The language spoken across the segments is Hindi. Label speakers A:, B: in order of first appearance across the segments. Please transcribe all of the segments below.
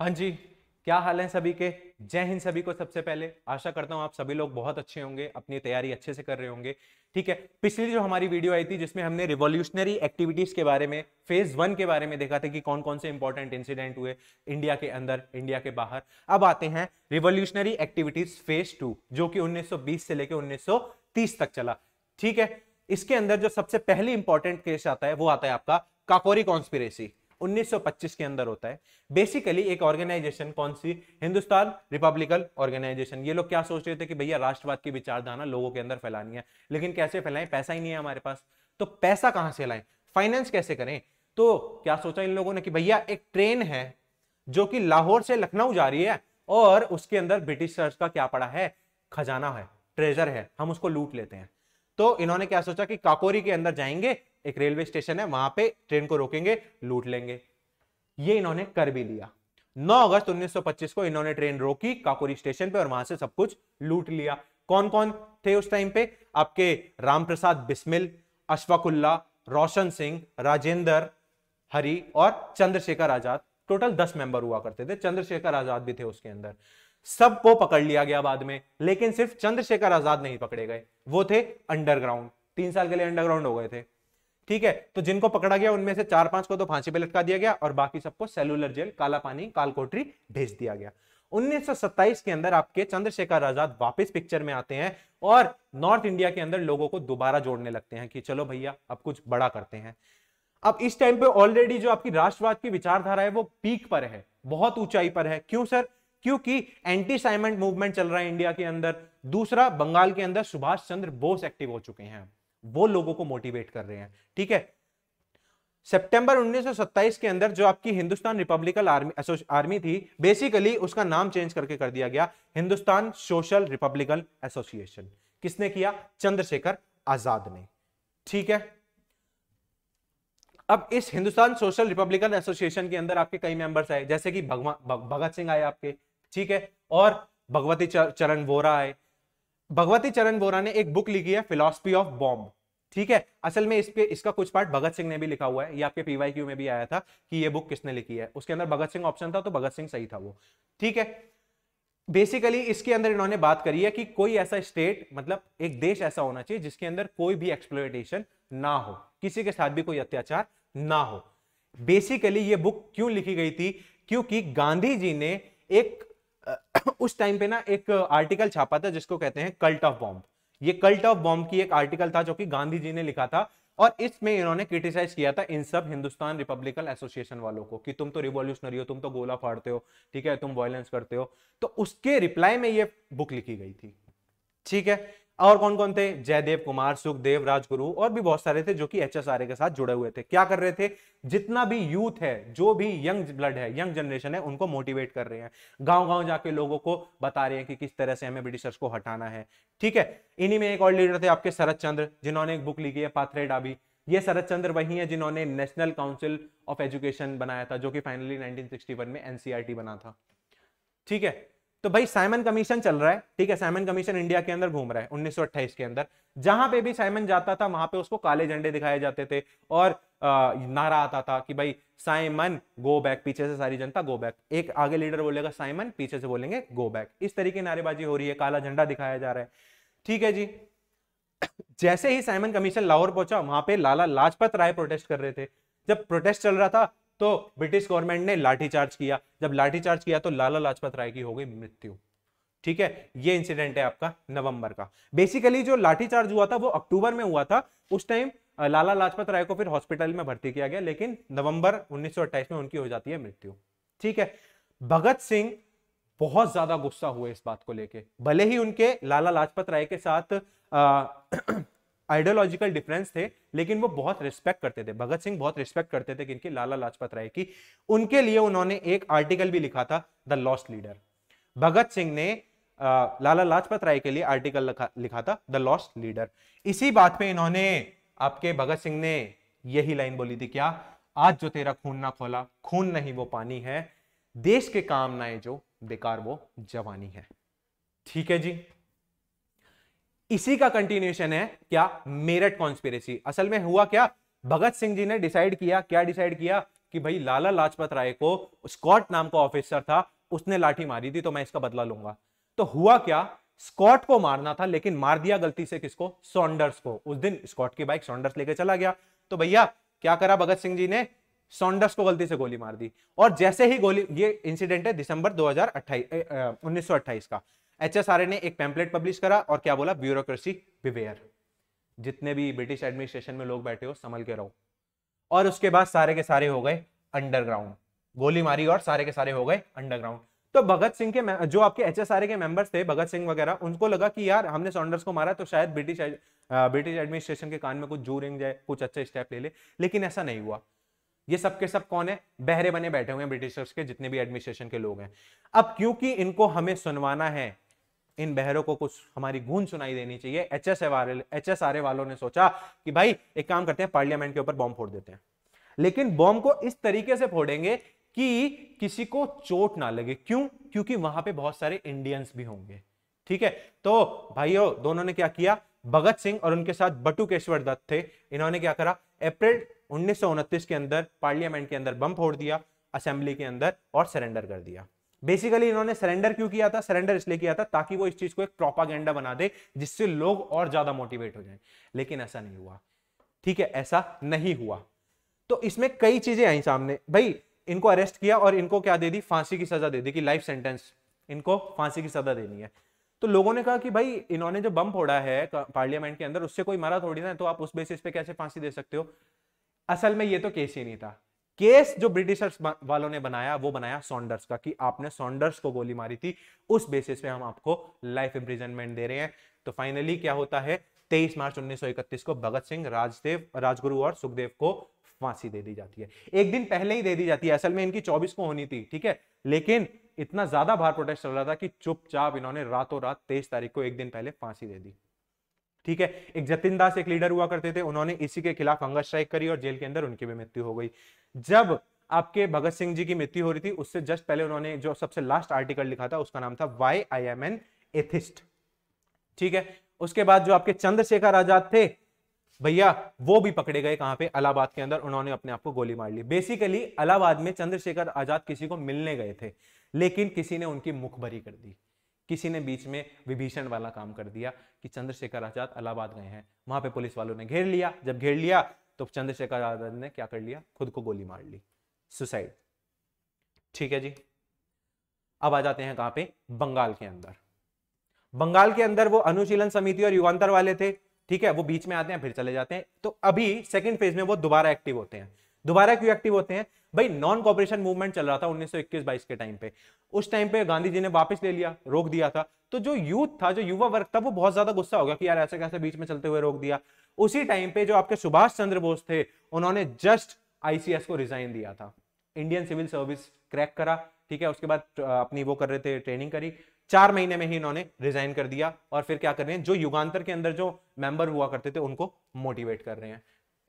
A: हाँ जी क्या हाल है सभी के जय हिंद सभी को सबसे पहले आशा करता हूँ आप सभी लोग बहुत अच्छे होंगे अपनी तैयारी अच्छे से कर रहे होंगे ठीक है पिछली जो हमारी वीडियो आई थी जिसमें हमने रिवॉल्यूशनरी एक्टिविटीज के बारे में फेज वन के बारे में देखा था कि कौन कौन से इंपॉर्टेंट इंसिडेंट हुए इंडिया के अंदर इंडिया के बाहर अब आते हैं रिवोल्यूशनरी एक्टिविटीज फेज टू जो कि उन्नीस से लेकर उन्नीस तक चला ठीक है इसके अंदर जो सबसे पहले इंपॉर्टेंट केस आता है वो आता है आपका काकोरी कॉन्स्पिरेसी 1925 के अंदर होता है बेसिकली एक ऑर्गेनाइजेशन कौन सी हिंदुस्तान रिपब्लिकन ऑर्गेनाइजेशन ये लोग क्या सोच रहे थे कि भैया राष्ट्रवाद की विचारधारा लोगों के अंदर फैलानी है लेकिन कैसे फैलाएं पैसा ही नहीं है हमारे पास तो पैसा कहां से लाएं फाइनेंस कैसे करें तो क्या सोचा इन लोगों ने कि भैया एक ट्रेन है जो कि लाहौर से लखनऊ जा रही है और उसके अंदर ब्रिटिशर्स का क्या पड़ा है खजाना है ट्रेजर है हम उसको लूट लेते हैं तो इन्होंने क्या सोचा कि काकोरी के अंदर जाएंगे एक रेलवे स्टेशन है वहां पे ट्रेन को रोकेंगे लूट लेंगे ये इन्होंने कर भी लिया 9 अगस्त 1925 को इन्होंने ट्रेन रोकी काकोरी स्टेशन पे और वहां से सब कुछ लूट लिया कौन कौन थे उस टाइम पे आपके रामप्रसाद बिस्मिल अशफाकुल्ला रोशन सिंह राजेंद्र हरी और चंद्रशेखर आजाद टोटल दस मेंबर हुआ करते थे चंद्रशेखर आजाद भी थे उसके अंदर सबको पकड़ लिया गया बाद में लेकिन सिर्फ चंद्रशेखर आजाद नहीं पकड़े गए वो थे अंडरग्राउंड तीन साल के लिए अंडरग्राउंड हो गए थे ठीक है तो जिनको पकड़ा गया उनमें से चार पांच को तो फांसी पे लटका दिया गया और बाकी सबको सेलुलर जेल काला पानी काल कोठरी भेज दिया गया 1927 के अंदर आपके चंद्रशेखर आजाद वापस पिक्चर में आते हैं और नॉर्थ इंडिया के अंदर लोगों को दोबारा जोड़ने लगते हैं कि चलो भैया अब कुछ बड़ा करते हैं अब इस टाइम पे ऑलरेडी जो आपकी राष्ट्रवाद की विचारधारा है वो पीक पर है बहुत ऊंचाई पर है क्यों सर क्योंकि एंटी साइमेंट मूवमेंट चल रहा है इंडिया के अंदर दूसरा बंगाल के अंदर सुभाष चंद्र बोस एक्टिव हो चुके हैं वो लोगों को मोटिवेट कर रहे हैं ठीक है सितंबर 1927 के अंदर जो आपकी हिंदुस्तान रिपब्लिकन आर्मी आर्मी थी बेसिकली उसका नाम चेंज करके कर दिया गया हिंदुस्तान सोशल रिपब्लिकन एसोसिएशन किसने किया चंद्रशेखर आजाद ने ठीक है अब इस हिंदुस्तान सोशल रिपब्लिकन एसोसिएशन के अंदर आपके कई मेंबर्स आए जैसे कि भगवान भगत सिंह आए आपके ठीक है और भगवती चरण वोरा है भगवती चरण वोरा ने एक बुक लिखी है फिलोसफी ऑफ बॉम्ब ठीक है असल में इस पे इसका कुछ पार्ट भगत सिंह ने भी लिखा हुआ है ये आपके पीवाई में भी आया था कि ये बुक किसने लिखी है उसके अंदर भगत सिंह ऑप्शन था तो भगत सिंह सही था वो ठीक है बेसिकली इसके अंदर इन्होंने बात करी है कि कोई ऐसा स्टेट मतलब एक देश ऐसा होना चाहिए जिसके अंदर कोई भी एक्सप्लोइटेशन ना हो किसी के साथ भी कोई अत्याचार ना हो बेसिकली ये बुक क्यों लिखी गई थी क्योंकि गांधी जी ने एक उस टाइम पे ना एक आर्टिकल छापा था जिसको कहते हैं कल्ट ऑफ बॉम्ब ये कल्ट ऑफ बॉम्ब की एक आर्टिकल था जो कि गांधी जी ने लिखा था और इसमें इन्होंने क्रिटिसाइज किया था इन सब हिंदुस्तान रिपब्लिकन एसोसिएशन वालों को कि तुम तो रिवॉल्यूशनरी हो तुम तो गोला फाड़ते हो ठीक है तुम वायलेंस करते हो तो उसके रिप्लाई में ये बुक लिखी गई थी ठीक है और कौन कौन थे जयदेव कुमार सुखदेव राजगुरु और भी बहुत सारे थे जो कि एच के साथ जुड़े हुए थे क्या कर रहे थे जितना भी यूथ है जो भी यंग ब्लड है यंग जनरेशन है उनको मोटिवेट कर रहे हैं गांव गांव जाके लोगों को बता रहे हैं कि किस तरह से हमें ब्रिटिशर्स को हटाना है ठीक है इन्हीं में एक और लीडर थे आपके शरद चंद्र जिन्होंने एक बुक लिखी है पाथरे डाबी ये शरद चंद्र वही है जिन्होंने नेशनल काउंसिल ऑफ एजुकेशन बनाया था जो कि फाइनली 1961 में एनसीईआरटी बना था ठीक है तो भाई साइमन कमीशन चल रहा है ठीक है साइमन कमीशन इंडिया के अंदर घूम रहा है उन्नीस के अंदर जहां पे भी साइमन जाता था वहां पे उसको काले झंडे दिखाए जाते थे और आ, नारा आता था कि भाई साइमन गो बैक पीछे से सारी जनता गो बैक एक आगे लीडर बोलेगा साइमन पीछे से बोलेंगे गो बैक इस तरीके नारेबाजी हो रही है काला झंडा दिखाया जा रहा है ठीक है जी जैसे ही साइमन कमीशन लाहौर पहुंचा वहां पे लाला लाजपत राय प्रोटेस्ट कर रहे थे जब प्रोटेस्ट चल रहा था तो ब्रिटिश गवर्नमेंट ने लाठीचार्ज किया जब लाठीचार्ज किया तो लाला लाजपत राय की हो गई मृत्यु ठीक है ये इंसिडेंट है आपका नवंबर का बेसिकली जो चार्ज हुआ था वो अक्टूबर में हुआ था उस टाइम लाला लाजपत राय को फिर हॉस्पिटल में भर्ती किया गया लेकिन नवंबर उन्नीस में उनकी हो जाती है मृत्यु ठीक है भगत सिंह बहुत ज्यादा गुस्सा हुए इस बात को लेके भले ही उनके लाला लाजपत राय के साथ आइडियोलॉजिकल डिफरेंस थे लेकिन वो बहुत रिस्पेक्ट करते थे भगत सिंह बहुत रिस्पेक्ट करते थे किनकी लाला लाजपत राय की उनके लिए उन्होंने एक आर्टिकल भी लिखा था the lost leader Bhagat Singh ने लाला लाजपत राय के लिए आर्टिकल लिखा, लिखा था द लॉस्ट लीडर इसी बात पे इन्होंने आपके भगत सिंह ने यही लाइन बोली थी क्या आज जो तेरा खून ना खोला खून नहीं वो पानी है देश के काम ना है जो बेकार वो जवानी है ठीक है जी इसी का कंटिन्यूशन है क्या मेरठ कॉन्स्पिरेसी असल में हुआ क्या भगत सिंह जी ने डिसाइड किया क्या डिसाइड किया कि भाई लाला लाजपत राय को स्कॉट नाम का ऑफिसर था उसने लाठी मारी थी तो मैं इसका बदला लूंगा तो हुआ क्या स्कॉट को मारना था लेकिन मार दिया गलती से किसको सॉन्डर्स को उस दिन स्कॉट की बाइक सॉन्डर्स लेकर चला गया तो भैया क्या करा भगत सिंह जी ने सॉन्डर्स को गलती से गोली मार दी और जैसे ही गोली ये इंसिडेंट है दिसंबर दो 2028 1928 का एचएसआरए ने एक पैम्पलेट पब्लिश करा और क्या बोला ब्यूरोक्रेसी बिवेयर जितने भी ब्रिटिश एडमिनिस्ट्रेशन में लोग बैठे हो संभल के रहो और उसके बाद सारे के सारे हो गए अंडरग्राउंड गोली मारी और सारे के सारे हो गए अंडरग्राउंड तो भगत सिंह के जो आपके एच के मेंबर्स थे भगत सिंह वगैरह उनको लगा कि यार हमने सॉन्डर्स को मारा तो शायद ब्रिटिश ब्रिटिश एडमिनिस्ट्रेशन के कान में कुछ जू रिंग जाए कुछ अच्छे स्टेप ले ले लेकिन ऐसा नहीं हुआ ये सब के सब कौन है बहरे बने बैठे हुए हैं ब्रिटिशर्स के जितने भी एडमिनिस्ट्रेशन के लोग हैं अब क्योंकि इनको हमें सुनवाना है इन बहरों को कुछ हमारी गूंज सुनाई देनी चाहिए H S H S R A वालों ने सोचा कि भाई एक काम करते हैं पार्लियामेंट के ऊपर बॉम्ब फोड़ देते हैं लेकिन बॉम्ब को इस तरीके से फोड़ेंगे कि किसी को चोट ना लगे क्यों क्योंकि वहां पे बहुत सारे इंडियंस भी होंगे ठीक है तो भाइयों दोनों ने क्या किया भगत सिंह और उनके साथ बटुकेश्वर दत्त थे इन्होंने क्या करा अप्रैल उन्नीस के अंदर पार्लियामेंट के अंदर बम फोड़ दिया असेंबली के अंदर और सरेंडर कर दिया बेसिकली इन्होंने सरेंडर क्यों किया था सरेंडर इसलिए किया था ताकि वो इस चीज को एक प्रोपागेंडा बना दे जिससे लोग और ज्यादा मोटिवेट हो जाए लेकिन ऐसा नहीं हुआ ठीक है ऐसा नहीं हुआ तो इसमें कई चीजें आई सामने भाई इनको अरेस्ट किया और इनको क्या दे दी फांसी की सजा दे दी कि लाइफ सेंटेंस इनको फांसी की सजा देनी है तो लोगों ने कहा कि भाई इन्होंने जो बम फोड़ा है पार्लियामेंट के अंदर उससे कोई मरा थोड़ी ना तो आप उस बेसिस पे कैसे फांसी दे सकते हो असल में ये तो केस ही नहीं था केस जो ब्रिटिशर्स वालों ने बनाया वो बनाया सॉन्डर्स का कि आपने सॉन्डर्स को गोली मारी थी उस बेसिस पे हम आपको लाइफ इंप्रिजनमेंट दे रहे हैं तो फाइनली क्या होता है 23 मार्च 1931 को भगत सिंह राजदेव राजगुरु और सुखदेव को फांसी दे दी जाती है एक दिन पहले ही दे दी जाती है असल में इनकी 24 को होनी थी ठीक है लेकिन इतना ज्यादा बाहर प्रोटेस्ट चल रहा था कि चुपचाप इन्होंने रातों रात तेईस तारीख को एक दिन पहले फांसी दे दी ठीक है एक जतिन दास एक लीडर हुआ करते थे उन्होंने इसी के खिलाफ हंगर स्ट्राइक करी और जेल के अंदर उनकी भी मृत्यु हो गई जब आपके भगत सिंह जी की मृत्यु हो रही थी उससे जस्ट पहले उन्होंने जो सबसे लास्ट आर्टिकल लिखा था उसका नाम था why I am an atheist ठीक है उसके बाद जो आपके चंद्रशेखर आजाद थे भैया वो भी पकड़े गए कहां पे अलाहाबाद के अंदर उन्होंने अपने आप को गोली मार ली बेसिकली अलाहाबाद में चंद्रशेखर आजाद किसी को मिलने गए थे लेकिन किसी ने उनकी मुखबरी कर दी किसी ने बीच में विभीषण वाला काम कर दिया कि चंद्रशेखर आजाद अलाहाबाद गए हैं वहां पे पुलिस वालों ने घेर लिया जब घेर लिया तो चंद्रशेखर आजाद ने क्या कर लिया खुद को गोली मार ली सुसाइड ठीक है जी अब आ जाते हैं कहां पे बंगाल के अंदर बंगाल के अंदर वो अनुशीलन समिति और युवांतर वाले थे ठीक है वो बीच में आते हैं फिर चले जाते हैं तो अभी सेकंड फेज में वो दोबारा एक्टिव होते हैं दोबारा क्यों एक्टिव होते हैं भाई नॉन कॉपरेशन मूवमेंट चल रहा था 1921-22 के टाइम पे उस टाइम पे गांधी जी ने वापस ले लिया रोक दिया था तो जो यूथ था जो युवा वर्ग था वो बहुत ज्यादा गुस्सा हो गया कि यार ऐसे कैसे बीच में चलते हुए रोक दिया उसी टाइम पे जो आपके सुभाष चंद्र बोस थे उन्होंने जस्ट आईसीएस को रिजाइन दिया था इंडियन सिविल सर्विस क्रैक करा ठीक है उसके बाद अपनी वो कर रहे थे ट्रेनिंग करी चार महीने में ही इन्होंने रिजाइन कर दिया और फिर क्या कर रहे हैं जो युगांतर के अंदर जो मेंबर हुआ करते थे उनको मोटिवेट कर रहे हैं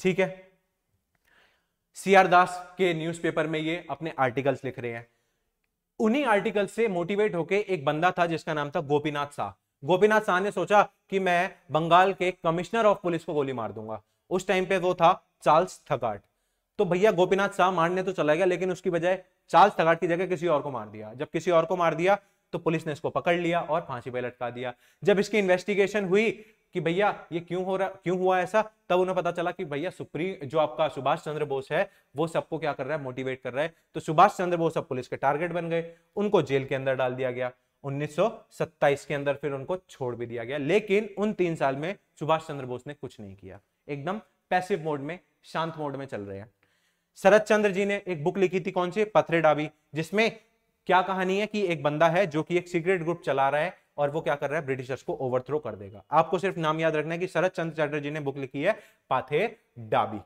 A: ठीक है सी आर दास के न्यूज़पेपर में ये अपने आर्टिकल्स लिख रहे हैं उन्हीं आर्टिकल से मोटिवेट होके एक बंदा था जिसका नाम था गोपीनाथ शाह गोपीनाथ शाह ने सोचा कि मैं बंगाल के कमिश्नर ऑफ पुलिस को गोली मार दूंगा उस टाइम पे वो था चार्ल्स थकाट तो भैया गोपीनाथ शाह मारने तो चला गया लेकिन उसकी बजाय चार्ल्स थकाट की जगह किसी और को मार दिया जब किसी और को मार दिया तो पुलिस ने इसको पकड़ लिया और फांसी पर लटका दिया जब इसकी इन्वेस्टिगेशन हुई कि भैया ये क्यों हो रहा क्यों हुआ ऐसा तब उन्हें पता चला कि भैया सुप्रीम जो आपका सुभाष चंद्र बोस है वो सबको क्या कर रहा है मोटिवेट कर रहा है तो सुभाष चंद्र बोस अब पुलिस के टारगेट बन गए उनको जेल के अंदर डाल दिया गया 1927 के अंदर फिर उनको छोड़ भी दिया गया लेकिन उन तीन साल में सुभाष चंद्र बोस ने कुछ नहीं किया एकदम पैसिव मोड में शांत मोड में चल रहे हैं शरद चंद्र जी ने एक बुक लिखी थी कौन सी पथरे डाबी जिसमें क्या कहानी है कि एक बंदा है जो कि एक सीक्रेट ग्रुप चला रहा है और वो क्या कर रहा है ब्रिटिशर्स को ओवरथ्रो कर देगा आपको सिर्फ नाम याद रखना है कि शरद चंद्र चैटर्जी ने बुक लिखी है पाथे डाबी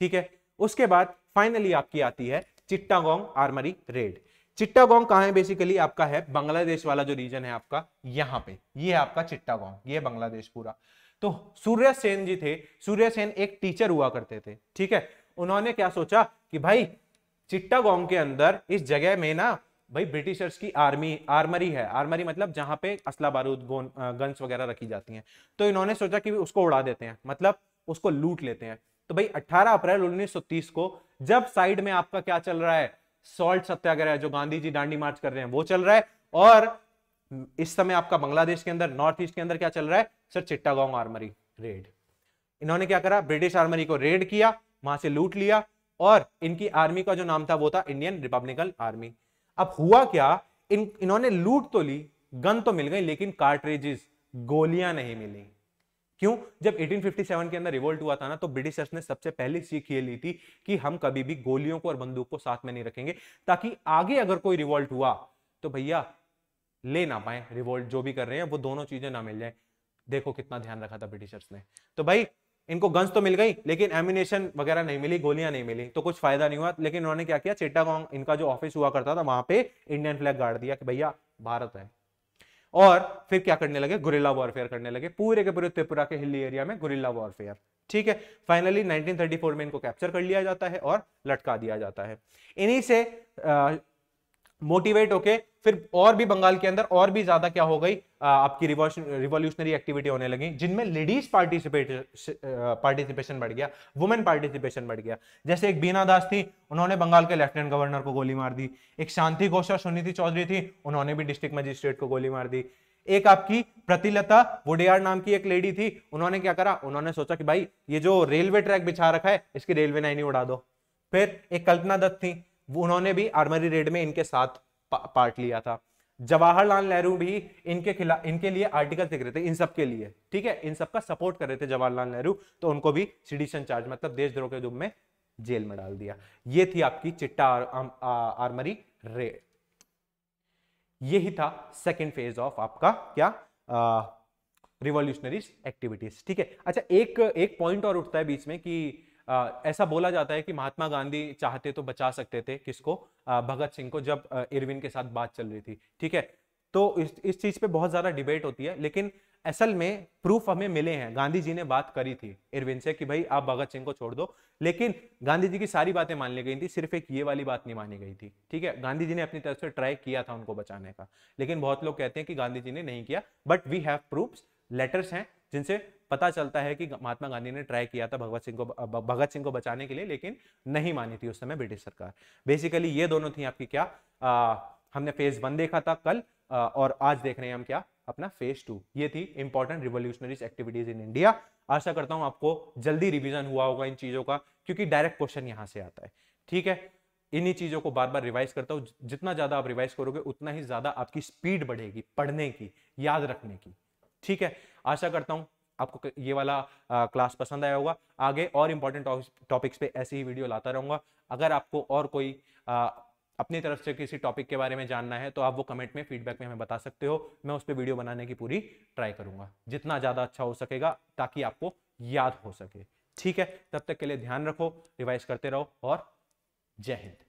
A: ठीक है उसके बाद फाइनली आपकी आती है चिट्टागोंग आर्मरी रेड चिट्टागोंग कहा है बेसिकली आपका है बांग्लादेश वाला जो रीजन है आपका यहाँ पे ये है आपका चिट्टागोंग ये बांग्लादेश पूरा तो सूर्य सेन जी थे सूर्य सेन एक टीचर हुआ करते थे ठीक है उन्होंने क्या सोचा कि भाई चिट्टागोंग के अंदर इस जगह में ना भाई ब्रिटिशर्स की आर्मी आर्मरी है आर्मरी मतलब जहां पे असला बारूद गन्स वगैरह रखी जाती हैं तो इन्होंने सोचा कि उसको उड़ा देते हैं मतलब उसको लूट लेते हैं तो भाई 18 अप्रैल 1930 को जब साइड में आपका क्या चल रहा है सॉल्ट सत्याग्रह जो गांधी जी डांडी मार्च कर रहे हैं वो चल रहा है और इस समय आपका बांग्लादेश के अंदर नॉर्थ ईस्ट के अंदर क्या चल रहा है सर चिट्टा आर्मरी रेड इन्होंने क्या करा ब्रिटिश आर्मरी को रेड किया वहां से लूट लिया और इनकी आर्मी का जो नाम था वो था इंडियन रिपब्लिकन आर्मी अब हुआ क्या इन इन्होंने लूट तो ली गन तो मिल गई लेकिन कार्ट्रेजेस गोलियां नहीं मिली क्यों जब 1857 के अंदर रिवोल्ट हुआ था ना तो ब्रिटिशर्स ने सबसे पहले सीख ये ली थी कि हम कभी भी गोलियों को और बंदूक को साथ में नहीं रखेंगे ताकि आगे अगर कोई रिवोल्ट हुआ तो भैया ले ना पाए रिवोल्ट जो भी कर रहे हैं वो दोनों चीजें ना मिल जाए देखो कितना ध्यान रखा था ब्रिटिशर्स ने तो भाई इनको गन्स तो मिल गई लेकिन एम्यूनेशन वगैरह नहीं मिली गोलियां नहीं मिली तो कुछ फायदा नहीं हुआ लेकिन उन्होंने क्या किया चिट्टागोंग इनका जो ऑफिस हुआ करता था वहां पे इंडियन फ्लैग गाड़ दिया कि भैया भारत है और फिर क्या करने लगे गुरिल्ला वॉरफेयर करने लगे पूरे के पूरे त्रिपुरा के हिली एरिया में गुरिल्ला वॉरफेयर ठीक है फाइनली नाइनटीन में इनको कैप्चर कर लिया जाता है और लटका दिया जाता है इन्हीं से मोटिवेट होके फिर और भी बंगाल के अंदर और भी ज्यादा क्या हो गई आपकी रिवॉल्यूशनरी एक्टिविटी होने लगी जिनमें लेडीज पार्टिसिपेट पार्टिसिपेशन बढ़ गया वुमेन पार्टिसिपेशन बढ़ गया जैसे एक बीना दास थी उन्होंने बंगाल के लेफ्टिनेंट गवर्नर को गोली मार दी एक शांति घोष और सुनीति चौधरी थी उन्होंने भी डिस्ट्रिक्ट मजिस्ट्रेट को गोली मार दी एक आपकी प्रतिलता वोडियार नाम की एक लेडी थी उन्होंने क्या करा उन्होंने सोचा कि भाई ये जो रेलवे ट्रैक बिछा रखा है इसकी रेलवे लाइन ही उड़ा दो फिर एक कल्पना दत्त थी उन्होंने भी आर्मरी रेड में इनके साथ पा, पार्ट लिया था जवाहरलाल नेहरू भी इनके खिलाफ इनके लिए आर्टिकल लिख रहे थे इन सब के लिए ठीक है इन सब का सपोर्ट कर रहे थे जवाहरलाल नेहरू तो उनको भी सिडिशन चार्ज मतलब देशद्रोह के रूप में जेल में डाल दिया ये थी आपकी चिट्टा आर, आ, आ, आर्मरी रेड यही था सेकेंड फेज ऑफ आपका क्या रिवोल्यूशनरी एक्टिविटीज ठीक है अच्छा एक एक पॉइंट और उठता है बीच में कि आ, ऐसा बोला जाता है कि महात्मा गांधी चाहते तो बचा सकते थे किसको आ, भगत सिंह को जब इरविन के साथ बात चल रही थी ठीक है तो इस इस चीज पे बहुत ज्यादा डिबेट होती है लेकिन असल में प्रूफ हमें मिले हैं गांधी जी ने बात करी थी इरविन से कि भाई आप भगत सिंह को छोड़ दो लेकिन गांधी जी की सारी बातें मान ली गई थी सिर्फ एक ये वाली बात नहीं मानी गई थी ठीक है गांधी जी ने अपनी तरफ से ट्राई किया था उनको बचाने का लेकिन बहुत लोग कहते हैं कि गांधी जी ने नहीं किया but we have proof letters हैं जिनसे पता चलता है कि महात्मा गांधी ने ट्राई किया था भगवत सिंह को भगत सिंह को बचाने के लिए लेकिन नहीं मानी थी उस समय ब्रिटिश सरकार बेसिकली ये दोनों थी आपकी क्या आ, हमने फेज वन देखा था कल आ, और आज देख रहे हैं हम क्या अपना फेज टू ये थी important revolutionaries activities in India आशा करता हूं आपको जल्दी रिविजन हुआ होगा इन चीजों का क्योंकि डायरेक्ट क्वेश्चन यहां से आता है ठीक है इन्हीं चीजों को बार बार रिवाइज करता हूं जितना ज्यादा आप रिवाइज करोगे उतना ही ज्यादा आपकी स्पीड बढ़ेगी पढ़ने की याद रखने की ठीक है आशा करता हूँ आपको ये वाला आ, क्लास पसंद आया होगा आगे और इम्पोर्टेंट टॉपिक्स पे ऐसी ही वीडियो लाता रहूँगा अगर आपको और कोई आ, अपनी तरफ से किसी टॉपिक के बारे में जानना है तो आप वो कमेंट में फीडबैक में हमें बता सकते हो मैं उस पर वीडियो बनाने की पूरी ट्राई करूंगा जितना ज़्यादा अच्छा हो सकेगा ताकि आपको याद हो सके ठीक है तब तक के लिए ध्यान रखो रिवाइज करते रहो और जय हिंद